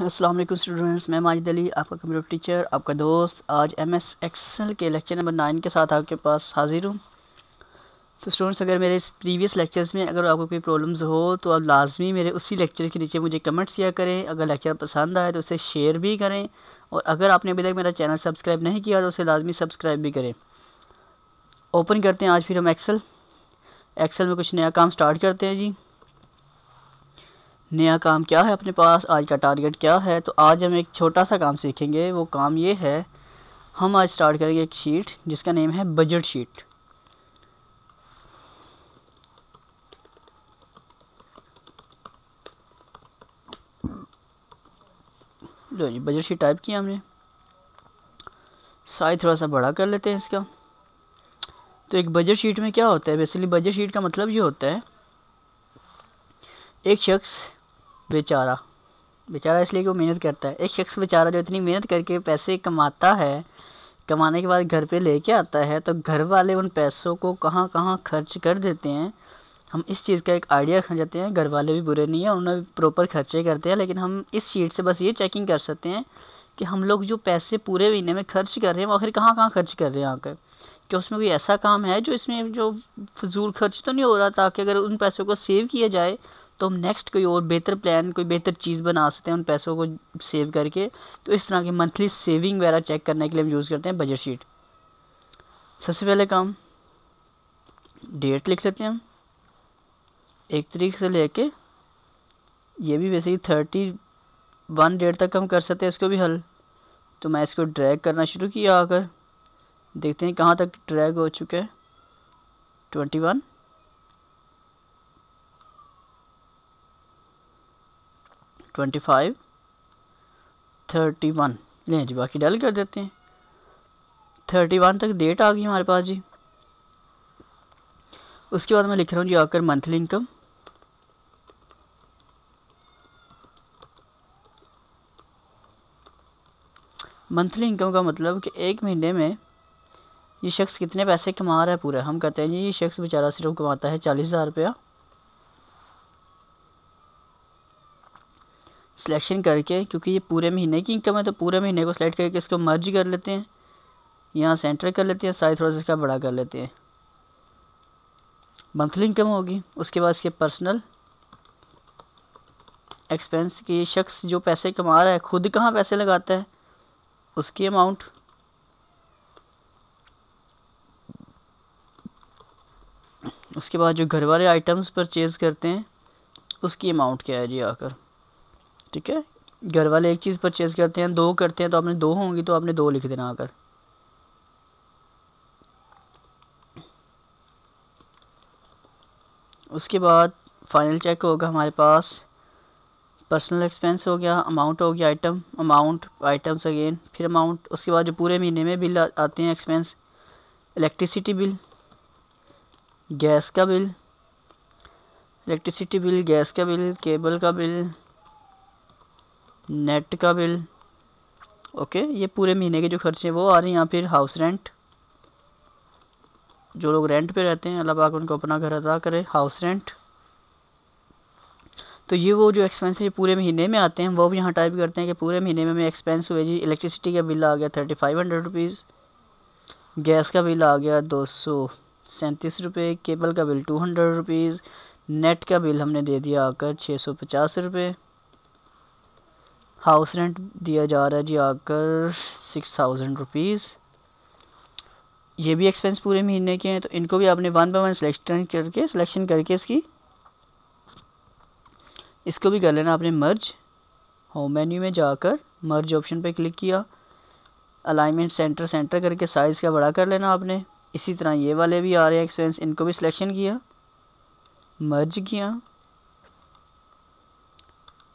अस्सलाम वालेकुम स्टूडेंट्स मैं माजिद अली आपका कंप्यूटर टीचर आपका दोस्त आज एम एस एक्सल के लेक्चर नंबर नाइन के साथ आपके पास हाजिर हूँ तो स्टूडेंट्स अगर मेरे इस प्रीवियस लेक्चर्स में अगर आपको कोई प्रॉब्लम्स हो तो आप लाजमी मेरे उसी लेक्चर के नीचे मुझे कमेंट्स किया करें अगर लेक्चर पसंद आए तो उसे शेयर भी करें और अगर आपने अभी तक मेरा चैनल सब्सक्राइब नहीं किया तो उसे लाजमी सब्सक्राइब भी करें ओपन करते हैं आज फिर हम एक्सल एक्सेल में कुछ नया काम स्टार्ट करते हैं जी नया काम क्या है अपने पास आज का टारगेट क्या है तो आज हम एक छोटा सा काम सीखेंगे वो काम ये है हम आज स्टार्ट करेंगे एक शीट जिसका नेम है बजट शीट लो जी बजट शीट टाइप किया हमने साइज थोड़ा सा बड़ा कर लेते हैं इसका तो एक बजट शीट में क्या होता है बेसिकली बजट शीट का मतलब ये होता है एक शख्स बेचारा बेचारा इसलिए कि वो मेहनत करता है एक शख्स बेचारा जो इतनी मेहनत करके पैसे कमाता है कमाने के बाद घर पे लेके आता है तो घर वाले उन पैसों को कहाँ कहाँ खर्च कर देते हैं हम इस चीज़ का एक आइडिया रख जाते हैं घर वाले भी बुरे नहीं हैं उन्हें भी प्रॉपर खर्चे करते हैं लेकिन हम इस शीट से बस ये चेकिंग कर सकते हैं कि हम लोग जो पैसे पूरे महीने में खर्च कर रहे हैं वो आखिर कहाँ कहाँ खर्च कर रहे हैं आकर क्या उसमें कोई ऐसा काम है जो इसमें जो फजूल खर्च तो नहीं हो रहा ताकि अगर उन पैसों को सेव किया जाए तो हम नेक्स्ट कोई और बेहतर प्लान कोई बेहतर चीज़ बना सकते हैं उन पैसों को सेव करके तो इस तरह की मंथली सेविंग वगैरह चेक करने के लिए हम यूज़ करते हैं बजट शीट सबसे पहले काम डेट लिख लेते हैं हम एक तरीक से लेके ये भी वैसे ही थर्टी वन डेट तक हम कर सकते हैं इसको भी हल तो मैं इसको ड्रैग करना शुरू किया आकर देखते हैं कहाँ तक ड्रैग हो चुका है twenty one twenty five thirty one लें जी बाकी डल कर देते हैं थर्टी वन तक डेट आ गई हमारे पास जी उसके बाद मैं लिख रहा हूँ जी आकर मंथली इनकम मंथली इनकम का मतलब कि एक महीने में ये शख्स कितने पैसे कमा रहा है पूरा हम कहते हैं जी ये शख्स बेचारा सिर्फ कमाता है चालीस हज़ार रुपया सिलेक्शन करके क्योंकि ये पूरे महीने की इनकम है तो पूरे महीने को सिलेक्ट करके इसको मर्ज कर लेते हैं यहाँ सेंटर कर लेते हैं साइज थोड़ा सा इसका बड़ा कर लेते हैं मंथली इनकम होगी उसके बाद इसके पर्सनल एक्सपेंस कि ये शख्स जो पैसे कमा रहा है खुद कहाँ पैसे लगाता है उसकी अमाउंट उसके बाद जो घर वाले आइटम्स परचेज़ करते हैं उसकी अमाउंट क्या है जी आकर ठीक है घर वाले एक चीज़ परचेज़ करते हैं दो करते हैं तो आपने दो होंगी तो आपने दो लिख देना आकर उसके बाद फाइनल चेक होगा हमारे पास पर्सनल एक्सपेंस हो गया अमाउंट हो गया आइटम अमाउंट आइटम्स अगेन फिर अमाउंट उसके बाद जो पूरे महीने में बिल आते हैं एक्सपेंस इलेक्ट्रिसिटी बिल गैस का बिल इलेक्ट्रिसिटी बिल गैस का बिल केबल का बिल नेट का बिल ओके ये पूरे महीने के जो खर्चे हैं वो आ रहे हैं यहाँ फिर हाउस रेंट जो लोग रेंट पे रहते हैं अल्लाह पाक उनको अपना घर अदा करे हाउस रेंट तो ये वो जो एक्सपेंस है पूरे महीने में आते हैं वो भी यहाँ टाइप करते हैं कि पूरे महीने में एक्सपेंस हुए जी इलेक्ट्रिसिटी का बिल आ गया thirty five hundred rupees gas का बिल आ गया दो सौ सैंतीस रुपये केबल का bill two hundred rupees net का बिल हमने दे दिया आकर छः सौ पचास रुपये हाउस रेंट दिया जा रहा है जी आकर सिक्स थाउजेंड रुपीज़ ये भी एक्सपेंस पूरे महीने के हैं तो इनको भी आपने वन बाई वन सिलेक्शन करके सिलेक्शन करके इसकी इसको भी कर लेना आपने मर्ज होम मेन्यू में जाकर मर्ज ऑप्शन पे क्लिक किया अलाइनमेंट सेंटर सेंटर करके साइज़ का बड़ा कर लेना आपने इसी तरह ये वाले भी आ रहे हैं एक्सपेंस इनको भी सिलेक्शन किया मर्ज किया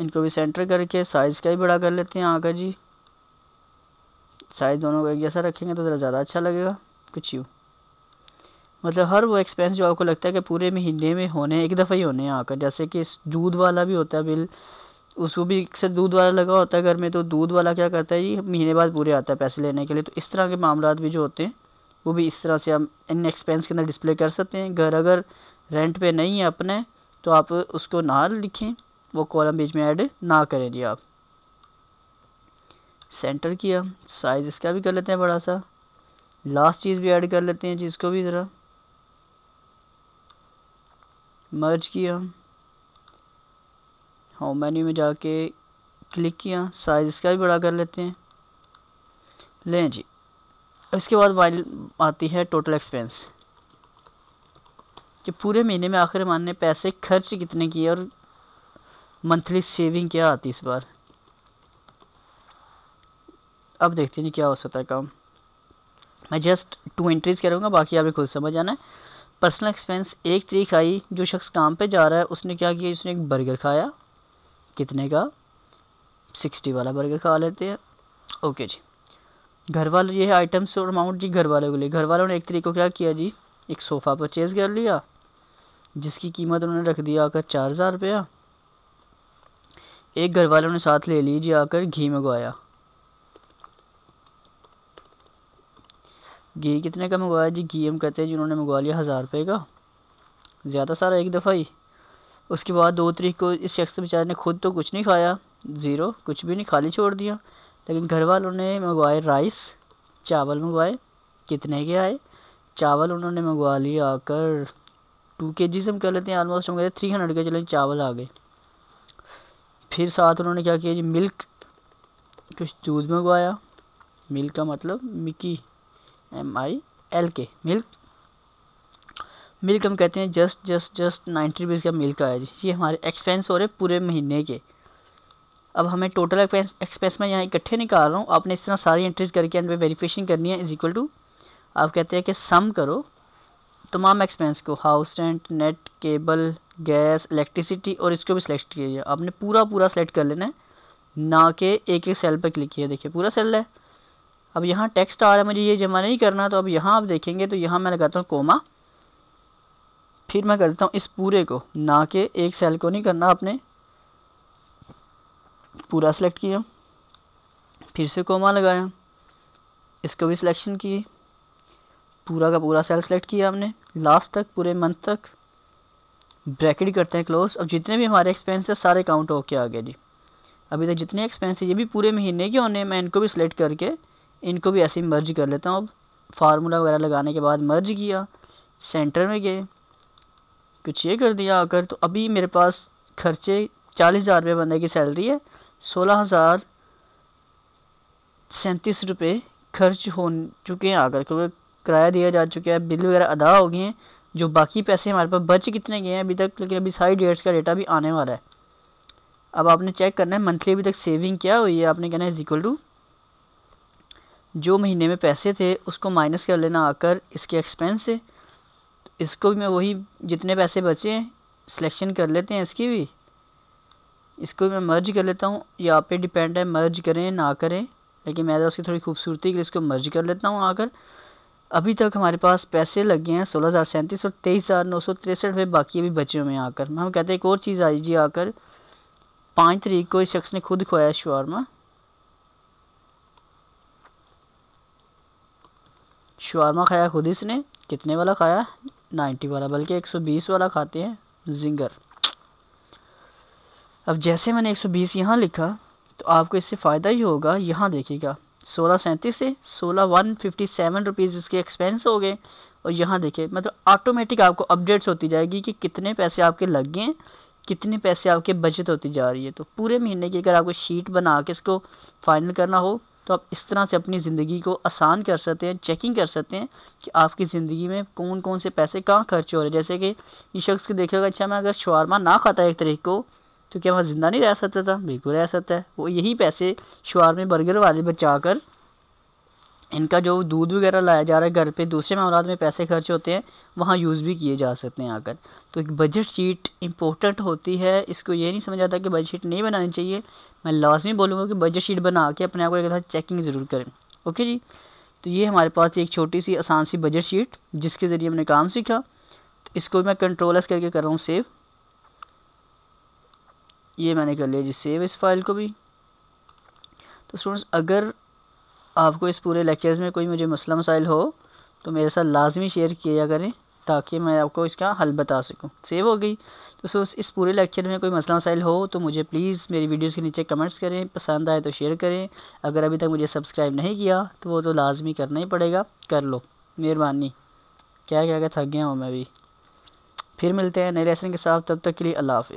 इनको भी सेंटर करके साइज़ का ही बड़ा कर लेते हैं आगे जी साइज़ दोनों का एक जैसा रखेंगे तो ज़रा ज़्यादा अच्छा लगेगा कुछ यूँ मतलब हर वो एक्सपेंस जो आपको लगता है कि पूरे महीने में होने एक दफ़ा ही होने हैं आकर जैसे कि दूध वाला भी होता है बिल उसको भी अक्सर दूध वाला लगा होता है घर में तो दूध वाला क्या करता है जी महीने बाद पूरे आता है पैसे लेने के लिए तो इस तरह के मामला भी जो होते हैं वो भी इस तरह से हम इन एक्सपेंस के अंदर डिस्प्ले कर सकते हैं घर अगर रेंट पर नहीं है अपने तो आप उसको ना लिखें वो कॉलम बीच में ऐड ना करें जी आप सेंटर किया साइज़ इसका भी कर लेते हैं बड़ा सा लास्ट चीज़ भी ऐड कर लेते हैं जिसको भी ज़रा मर्ज किया होम मेन्यू में जाके क्लिक किया साइज़ इसका भी बड़ा कर लेते हैं लें जी इसके बाद वाइल आती है टोटल एक्सपेंस कि पूरे महीने में आखिर मानने पैसे खर्च कितने किए और मंथली सेविंग क्या आती इस बार अब देखते हैं क्या हो सकता है काम मैं जस्ट टू एंट्रीज करूँगा बाकी आपने खुद समझ आना है पर्सनल एक्सपेंस एक तरीक आई जो शख्स काम पे जा रहा है उसने क्या किया उसने एक बर्गर खाया कितने का सिक्सटी वाला बर्गर खा लेते हैं ओके जी घर वाले ये आइटम्स और अमाउंट जी घर वालों के लिए घर वालों ने एक तरीक को क्या किया जी एक सोफ़ा परचेज़ कर लिया जिसकी कीमत उन्होंने रख दिया आकर चार हज़ार रुपया एक घर वालों ने साथ ले लीजिए आकर घी मंगवाया घी कितने का मंगवाया जी घी हम कहते हैं जिन्होंने मंगवा लिया हज़ार रुपये का ज़्यादा सारा एक दफ़ा ही उसके बाद दो तरीक को इस शख्स बेचारे ने खुद तो कुछ नहीं खाया ज़ीरो कुछ भी नहीं खाली छोड़ दिया लेकिन घर वालों ने मंगवाए राइस चावल मंगवाए कितने के आए चावल उन्होंने मंगवा लिया आकर टू के जी से हम कह लेते हैं आलमोस्ट हम कहते हैं थ्री हंड्रेड के चले चावल आ गए फिर साथ उन्होंने क्या किया जी मिल्क कुछ दूध मंगवाया मिल्क का मतलब मिकी एम आई एल के मिल्क मिल्क हम कहते हैं just just just ninety rupees का मिल्क आया जी ये हमारे एक्सपेंस हो रहे पूरे महीने के अब हमें टोटल एक्सपेंस एक्सपेंस मैं यहाँ इकट्ठे निकाल रहा हूँ आपने इस तरह सारी एंट्रीज करके एंड पे वेरीफिकेशन करनी है इज़ इक्वल टू आप कहते हैं कि सम करो तमाम एक्सपेंस को house rent net cable gas electricity और इसको भी सिलेक्ट किया आपने पूरा पूरा सेलेक्ट कर लेना है ना के एक एक सेल पर क्लिक किया देखिए पूरा सेल है अब यहाँ टेक्स्ट आ रहा है मुझे ये जमा नहीं करना तो अब यहाँ आप देखेंगे तो यहाँ मैं लगाता हूँ कोमा फिर मैं करता हूँ इस पूरे को ना के एक सेल को नहीं करना आपने पूरा सिलेक्ट किया फिर से कोमा लगाया इसको भी सिलेक्शन की पूरा का पूरा सेल सेलेक्ट किया हमने लास्ट तक पूरे मंथ तक ब्रैकेट करते हैं क्लोज अब जितने भी हमारे एक्सपेंस है सारे काउंट होके आ गए जी अभी तक जितने एक्सपेंस ये भी पूरे महीने के होने मैं इनको भी सिलेक्ट करके इनको भी ऐसे ही मर्ज कर लेता हूँ अब फार्मूला वगैरह लगाने के बाद मर्ज किया सेंटर में गए कुछ ये कर दिया आकर तो अभी मेरे पास खर्चे चालीस हज़ार रुपये बंदे की सैलरी है सोलह हज़ार सैंतीस रुपये खर्च हो चुके हैं आकर क्योंकि किराया दिया जा चुका है बिल वगैरह अदा हो गए हैं जो बाकी पैसे हमारे पास बच कितने गए हैं अभी तक लेकिन अभी सारी डेट्स का डेटा भी आने वाला है अब आपने चेक करना है मंथली अभी तक सेविंग क्या हुई है आपने कहना है इज इक्वल टू जो महीने में पैसे थे उसको माइनस कर लेना आकर इसके एक्सपेंस से इसको भी मैं वही जितने पैसे बचे हैं सिलेक्शन कर लेते हैं इसकी भी इसको भी मैं मर्ज कर लेता हूँ ये आप पे डिपेंड है मर्ज करें ना करें लेकिन मैं तो उसकी थोड़ी खूबसूरती के लिए इसको मर्ज कर लेता हूँ आकर अभी तक हमारे पास पैसे लगे हैं सोलह हज़ार सैंतीस और तेईस हज़ार नौ सौ तिरसठ रुपये बाकी अभी बचे हुए हैं आकर हम कहते हैं एक और चीज़ आई जी आकर पाँच तरीक को इस शख्स ने खुद खोया शवारमा शवारमा खाया खुद इसने कितने वाला खाया नाइन्टी वाला बल्कि एक सौ बीस वाला खाते हैं जिंगर अब जैसे मैंने एक सौ बीस यहाँ लिखा तो आपको इससे फ़ायदा ही होगा यहाँ देखिएगा सोलह सैंतीस थे सोलह वन फिफ्टी सेवन रुपीज़ इसके एक्सपेंस हो गए और यहाँ देखिए मतलब ऑटोमेटिक आपको अपडेट्स होती जाएगी कि कितने पैसे आपके लग गए कितने पैसे आपके बचत होती जा रही है तो पूरे महीने की अगर आपको शीट बना के इसको फाइनल करना हो तो आप इस तरह से अपनी ज़िंदगी को आसान कर सकते हैं चेकिंग कर सकते हैं कि आपकी ज़िंदगी में कौन कौन से पैसे कहाँ खर्च हो रहे हैं जैसे कि ये शख्स को देखेगा अच्छा मैं अगर शवारमा ना खाता एक तरीके को तो क्या वहाँ ज़िंदा नहीं रह सकता था बिल्कुल रह सकता है वो यही पैसे शुहार में बर्गर वाले बचा कर इनका जो दूध वगैरह लाया जा रहा है घर पे दूसरे मामला में पैसे खर्च होते हैं वहाँ यूज़ भी किए जा सकते हैं आकर तो एक बजट शीट इंपॉर्टेंट होती है इसको ये नहीं समझ आता कि बजट शीट नहीं बनानी चाहिए मैं लाजमी बोलूँगा कि बजट शीट बना के अपने आप को एक साथ चेकिंग ज़रूर करें ओके जी तो ये हमारे पास एक छोटी सी आसान सी बजट शीट जिसके ज़रिए हमने काम सीखा तो इसको मैं कंट्रोल करके कर रहा हूँ सेव ये मैंने कर लिया जी सेव इस फाइल को भी तो स्टूडेंट्स अगर आपको इस पूरे लेक्चर्स में कोई मुझे मसला मसाइल हो तो मेरे साथ लाजमी शेयर किया करें ताकि मैं आपको इसका हल बता सकूं सेव हो गई तो स्टूडेंट्स इस पूरे लेक्चर में कोई मसला मसाइल हो तो मुझे प्लीज़ मेरी वीडियोस के नीचे कमेंट्स करें पसंद आए तो शेयर करें अगर अभी तक मुझे सब्सक्राइब नहीं किया तो वो तो लाजमी करना ही पड़ेगा कर लो मेहरबानी क्या क्या क्या थक गया हूँ मैं भी फिर मिलते हैं नए लेसन के साथ तब तक के लिए अल्लाह हाफि